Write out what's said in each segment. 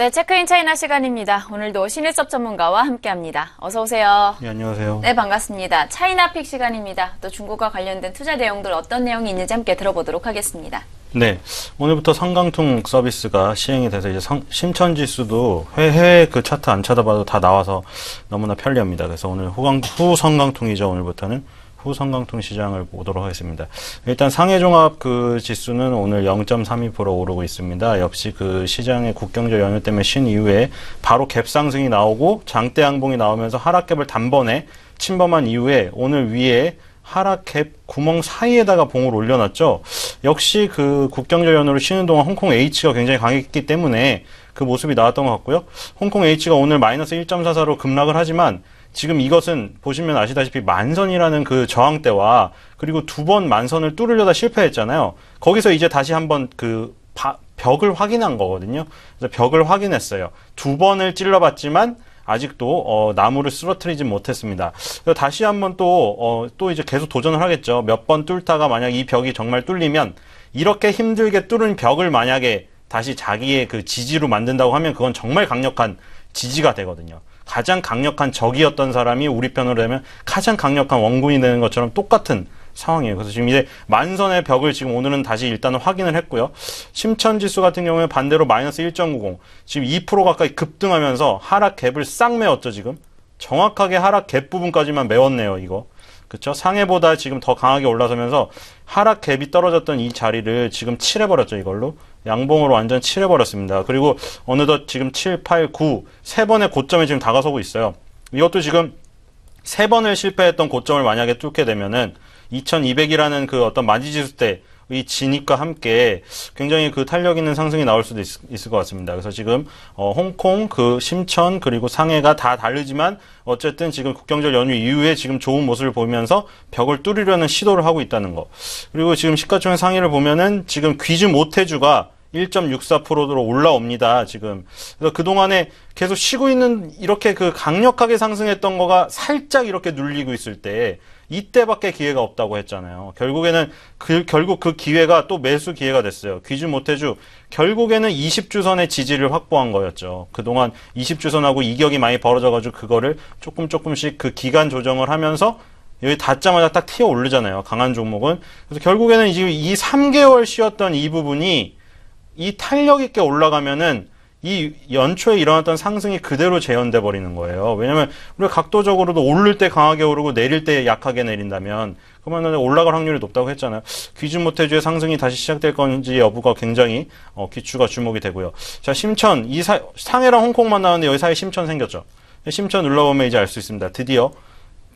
네, 체크인 차이나 시간입니다. 오늘도 신일섭 전문가와 함께합니다. 어서 오세요. 네, 예, 안녕하세요. 네, 반갑습니다. 차이나픽 시간입니다. 또 중국과 관련된 투자 내용들 어떤 내용이 있는지 함께 들어보도록 하겠습니다. 네, 오늘부터 상강통 서비스가 시행이 돼서 이제 상, 심천지수도 해외 그 차트 안 찾아봐도 다 나와서 너무나 편리합니다. 그래서 오늘 호강, 후 상강통이죠. 오늘부터는 후성강통 시장을 보도록 하겠습니다. 일단 상해종합 그 지수는 오늘 0.32% 오르고 있습니다. 역시 그 시장의 국경적 연휴 때문에 쉰 이후에 바로 갭 상승이 나오고 장대 양봉이 나오면서 하락갭을 단번에 침범한 이후에 오늘 위에 하락갭 구멍 사이에다가 봉을 올려놨죠. 역시 그 국경적 연휴를 쉬는 동안 홍콩 H가 굉장히 강했기 때문에 그 모습이 나왔던 것 같고요. 홍콩 H가 오늘 마이너스 1.44로 급락을 하지만 지금 이것은 보시면 아시다시피 만선이라는 그 저항 대와 그리고 두 번 만선을 뚫으려다 실패했잖아요. 거기서 이제 다시 한번 그 바, 벽을 확인한 거거든요. 그래서 벽을 확인했어요. 두 번을 찔러봤지만 아직도 어, 나무를 쓰러뜨리지 못했습니다. 다시 한번 또또 어, 또 이제 계속 도전을 하겠죠. 몇 번 뚫다가 만약 이 벽이 정말 뚫리면 이렇게 힘들게 뚫은 벽을 만약에 다시 자기의 그 지지로 만든다고 하면 그건 정말 강력한 지지가 되거든요. 가장 강력한 적이었던 사람이 우리 편으로 되면 가장 강력한 원군이 되는 것처럼 똑같은 상황이에요. 그래서 지금 이제 만선의 벽을 지금 오늘은 다시 일단은 확인을 했고요. 심천지수 같은 경우에 반대로 마이너스 1.90 지금 2% 가까이 급등하면서 하락 갭을 싹 메웠죠 지금. 정확하게 하락 갭 부분까지만 메웠네요 이거. 그렇죠? 상해보다 지금 더 강하게 올라서면서 하락 갭이 떨어졌던 이 자리를 지금 칠해버렸죠 이걸로. 양봉으로 완전 칠해버렸습니다. 그리고 어느덧 지금 7, 8, 9 세 번의 고점이 지금 다가서고 있어요. 이것도 지금 세 번을 실패했던 고점을 만약에 뚫게 되면은 2200이라는 그 어떤 마지지수 때의 진입과 함께 굉장히 그 탄력 있는 상승이 나올 수도 있, 을것 같습니다. 그래서 지금 어, 홍콩, 그 심천 그리고 상해가 다 다르지만 어쨌든 지금 국경절 연휴 이후에 지금 좋은 모습을 보이면서 벽을 뚫으려는 시도를 하고 있다는 거. 그리고 지금 시가총액 상해를 보면은 지금 귀주 모태주가 1.64%로 올라옵니다. 지금. 그래서 그동안에 계속 쉬고 있는 이렇게 그 강력하게 상승했던 거가 살짝 이렇게 눌리고 있을 때 이때밖에 기회가 없다고 했잖아요. 결국에는 그 결국 그 기회가 또 매수 기회가 됐어요. 귀주 못해주 결국에는 20주선의 지지를 확보한 거였죠. 그동안 20주선하고 이격이 많이 벌어져 가지고 그거를 조금 조금씩 그 기간 조정을 하면서 여기 닿자마자 딱 튀어 오르잖아요. 강한 종목은. 그래서 결국에는 지금 이 3개월 쉬었던 이 부분이 이 탄력 있게 올라가면은 이 연초에 일어났던 상승이 그대로 재현돼 버리는 거예요. 왜냐면 우리가 각도적으로도 오를 때 강하게 오르고 내릴 때 약하게 내린다면 그러면 올라갈 확률이 높다고 했잖아요. 귀중 모태주의 상승이 다시 시작될 건지 여부가 굉장히 어, 기추가 주목이 되고요. 자 심천 이 사, 상해랑 홍콩만 나왔는데 여기 사이 심천 생겼죠. 심천 눌러보면 이제 알 수 있습니다. 드디어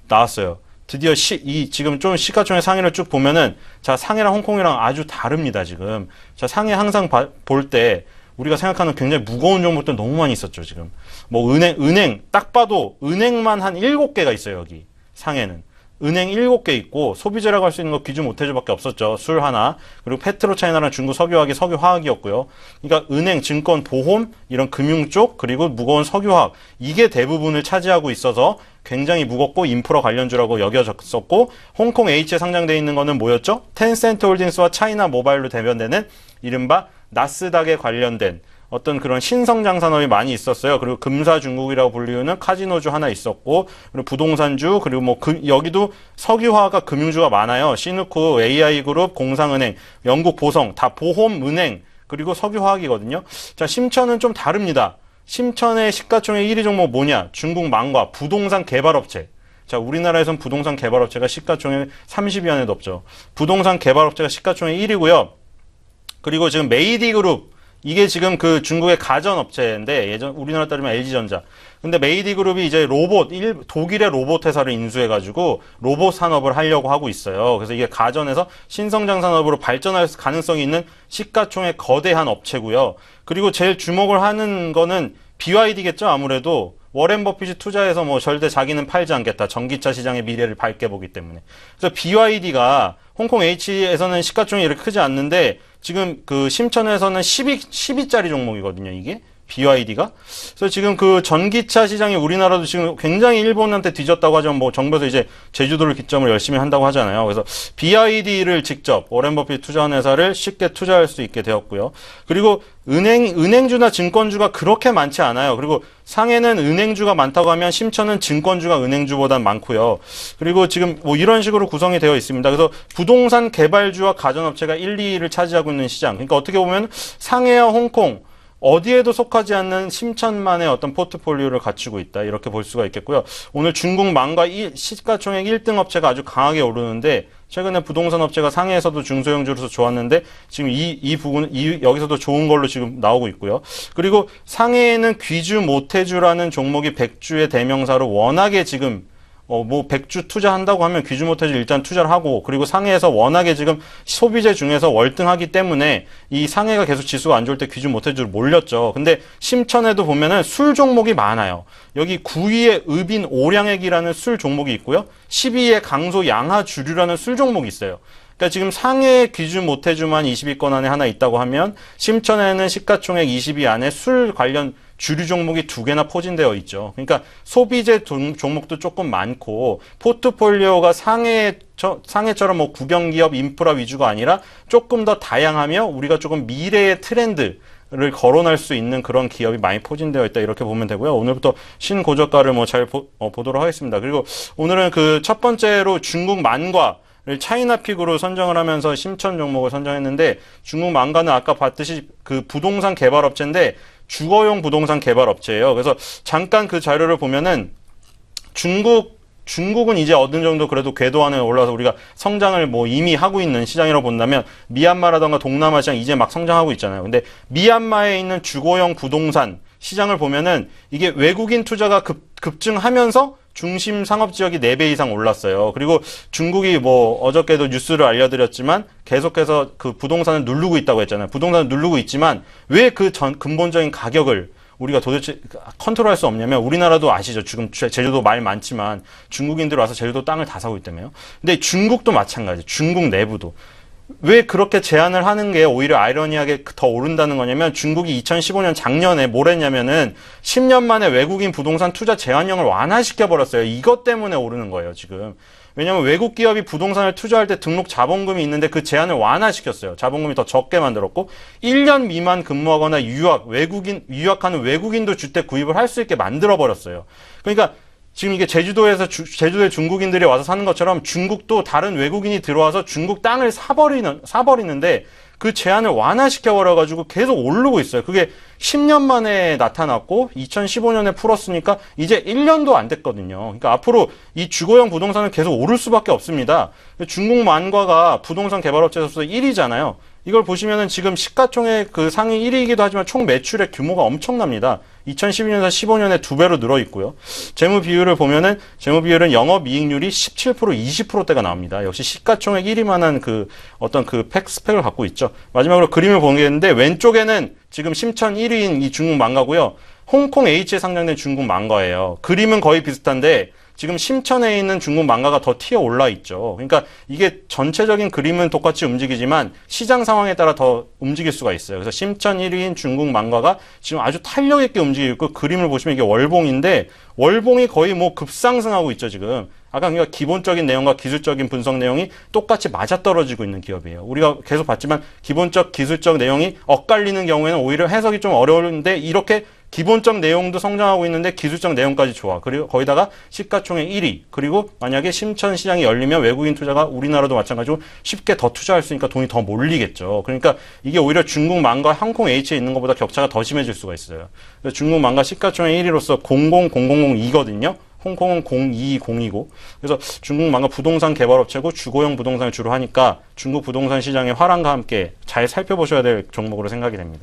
나왔어요. 드디어 시, 이 지금 좀 시가총액 상해를 쭉 보면은 자 상해랑 홍콩이랑 아주 다릅니다 지금 자 상해 항상 볼 때 우리가 생각하는 굉장히 무거운 종목들 너무 많이 있었죠 지금 뭐 은행 은행 딱 봐도 은행만 한 일곱 개가 있어요 여기 상해는 은행 7개 있고 소비재라고 할 수 있는 거 귀주 못해주밖에 없었죠. 술 하나 그리고 페트로차이나랑 중국 석유화학이 석유화학이었고요. 그러니까 은행, 증권, 보험 이런 금융 쪽 그리고 무거운 석유화학 이게 대부분을 차지하고 있어서 굉장히 무겁고 인프라 관련주라고 여겨졌었고 홍콩 H에 상장돼 있는 거는 뭐였죠? 텐센트 홀딩스와 차이나 모바일로 대변되는 이른바 나스닥에 관련된 어떤 그런 신성장 산업이 많이 있었어요. 그리고 금사 중국이라고 불리우는 카지노주 하나 있었고, 그리고 부동산주, 그리고 뭐 금, 그, 여기도 석유화가 금융주가 많아요. 시누코, AI그룹, 공상은행, 영국 보성, 다 보험은행, 그리고 석유화학이거든요. 자, 심천은 좀 다릅니다. 심천의 시가총액 1위 종목 뭐냐? 중국 망과 부동산 개발업체. 자, 우리나라에선 부동산 개발업체가 시가총액 30위 안에 도 없죠 부동산 개발업체가 시가총액 1위고요. 그리고 지금 메이디그룹 이게 지금 그 중국의 가전 업체인데 예전 우리나라 따르면 LG전자. 근데 메이디 그룹이 이제 로봇 일, 독일의 로봇 회사를 인수해 가지고 로봇 산업을 하려고 하고 있어요. 그래서 이게 가전에서 신성장 산업으로 발전할 가능성이 있는 시가총액 거대한 업체고요. 그리고 제일 주목을 하는 거는 BYD겠죠, 아무래도. 워렌 버핏이 투자해서 뭐 절대 자기는 팔지 않겠다. 전기차 시장의 미래를 밝게 보기 때문에. 그래서 BYD가 홍콩 H에서는 시가총액이 이렇게 크지 않는데 지금 그 심천에서는 12, 12짜리 종목이거든요, 이게. BYD가. 그래서 지금 그 전기차 시장이 우리나라도 지금 굉장히 일본한테 뒤졌다고 하지만 뭐 정부에서 이제 제주도를 기점을 열심히 한다고 하잖아요. 그래서 BYD를 직접 워렌 버핏 투자한 회사를 쉽게 투자할 수 있게 되었고요. 그리고 은행 은행주나 증권주가 그렇게 많지 않아요. 그리고 상해는 은행주가 많다고 하면 심천은 증권주가 은행주보단 많고요. 그리고 지금 뭐 이런 식으로 구성이 되어 있습니다. 그래서 부동산 개발주와 가전업체가 1, 2위를 차지하고 있는 시장. 그러니까 어떻게 보면 상해와 홍콩 어디에도 속하지 않는 심천만의 어떤 포트폴리오를 갖추고 있다. 이렇게 볼 수가 있겠고요. 오늘 중국 망과 시가총액 1등 업체가 아주 강하게 오르는데 최근에 부동산 업체가 상해에서도 중소형주로서 좋았는데 지금 이, 이 부분, 이, 여기서도 좋은 걸로 지금 나오고 있고요. 그리고 상해에는 귀주 모태주라는 종목이 백주의 대명사로 워낙에 지금 어, 뭐 100주 투자한다고 하면 귀주 못해주 일단 투자를 하고 그리고 상해에서 워낙에 지금 소비재 중에서 월등하기 때문에 이 상해가 계속 지수가 안 좋을 때 귀주 못해주를 몰렸죠. 근데 심천에도 보면은 술 종목이 많아요. 여기 9위에 읍인 오량액이라는 술 종목이 있고요. 12위에 강소 양하 주류라는 술 종목이 있어요. 그러니까 지금 상해 기준 못해주만 20위권 안에 하나 있다고 하면 심천에는 시가총액 20위 안에 술 관련 주류 종목이 두 개나 포진되어 있죠. 그러니까 소비재 종목도 조금 많고 포트폴리오가 상해 상해처럼 뭐 구경 기업 인프라 위주가 아니라 조금 더 다양하며 우리가 조금 미래의 트렌드 를 거론할 수 있는 그런 기업이 많이 포진되어 있다 이렇게 보면 되고요. 오늘부터 신고저가를 뭐잘 어, 보도록 하겠습니다. 그리고 오늘은 그 첫 번째로 중국 만과 차이나픽으로 선정을 하면서 심천 종목을 선정했는데 중국 망가는 아까 봤듯이 그 부동산 개발 업체인데 주거용 부동산 개발 업체예요. 그래서 잠깐 그 자료를 보면은 중국 중국은 이제 어느 정도 그래도 궤도 안에 올라서 우리가 성장을 뭐 이미 하고 있는 시장이라고 본다면 미얀마라던가 동남아 시장 이제 막 성장하고 있잖아요. 근데 미얀마에 있는 주거용 부동산 시장을 보면은 이게 외국인 투자가 급, 급증하면서 중심 상업 지역이 4배 이상 올랐어요. 그리고 중국이 뭐 어저께도 뉴스를 알려드렸지만 계속해서 그 부동산을 누르고 있다고 했잖아요. 부동산을 누르고 있지만 왜 그 근본적인 가격을 우리가 도대체 컨트롤할 수 없냐면 우리나라도 아시죠 지금 제주도 말 많지만 중국인들 와서 제주도 땅을 다 사고 있다며요 근데 중국도 마찬가지 중국 내부도 왜 그렇게 제한을 하는 게 오히려 아이러니하게 더 오른다는 거냐면 중국이 2015년 작년에 뭘 했냐면은 10년 만에 외국인 부동산 투자 제한령을 완화시켜 버렸어요. 이것 때문에 오르는 거예요, 지금. 왜냐면 외국 기업이 부동산을 투자할 때 등록 자본금이 있는데 그 제한을 완화시켰어요. 자본금이 더 적게 만들었고 1년 미만 근무하거나 유학, 외국인 유학하는 외국인도 주택 구입을 할 수 있게 만들어 버렸어요. 그러니까 지금 이게 제주도에서 주, 제주도에 중국인들이 와서 사는 것처럼 중국도 다른 외국인이 들어와서 중국 땅을 사버리는 사버리는데 그 제한을 완화시켜 버려 가지고 계속 오르고 있어요. 그게 10년 만에 나타났고 2015년에 풀었으니까 이제 1년도 안 됐거든요. 그러니까 앞으로 이 주거형 부동산은 계속 오를 수밖에 없습니다. 중국 만과가 부동산 개발업체에서 1위잖아요. 이걸 보시면은 지금 시가총액 그 상위 1위이기도 하지만 총 매출의 규모가 엄청납니다. 2012년에서 15년에 두 배로 늘어 있고요. 재무 비율을 보면은 재무 비율은 영업 이익률이 17% 20%대가 나옵니다. 역시 시가총액 1위만한 그 어떤 그팩 스펙을 갖고 있죠. 마지막으로 그림을 보겠는데 왼쪽에는 지금 심천 1위인 이 중국 망가고요. 홍콩 H에 상장된 중국 망가예요. 그림은 거의 비슷한데 지금 심천에 있는 중국 망가가 더 튀어 올라 있죠. 그러니까 이게 전체적인 그림은 똑같이 움직이지만 시장 상황에 따라 더 움직일 수가 있어요. 그래서 심천 1위인 중국 망가가 지금 아주 탄력 있게 움직이고 그림을 보시면 이게 월봉인데 월봉이 거의 뭐 급상승하고 있죠, 지금. 아까 그러니까 기본적인 내용과 기술적인 분석 내용이 똑같이 맞아떨어지고 있는 기업이에요. 우리가 계속 봤지만 기본적 기술적 내용이 엇갈리는 경우에는 오히려 해석이 좀 어려운데 이렇게 기본적 내용도 성장하고 있는데 기술적 내용까지 좋아. 그리고 거기다가 시가총액 1위. 그리고 만약에 심천 시장이 열리면 외국인 투자가 우리나라도 마찬가지고 쉽게 더 투자할 수 있으니까 돈이 더 몰리겠죠. 그러니까 이게 오히려 중국망과 항공 H에 있는 것보다 격차가 더 심해질 수가 있어요. 중국망과 시가총액 1위로서 0 0 0 0 0이거든요 홍콩은 020이고 그래서 중국 뭔가 부동산 개발업체고 주거용 부동산을 주로 하니까 중국 부동산 시장의 화랑과 함께 잘 살펴보셔야 될 종목으로 생각이 됩니다.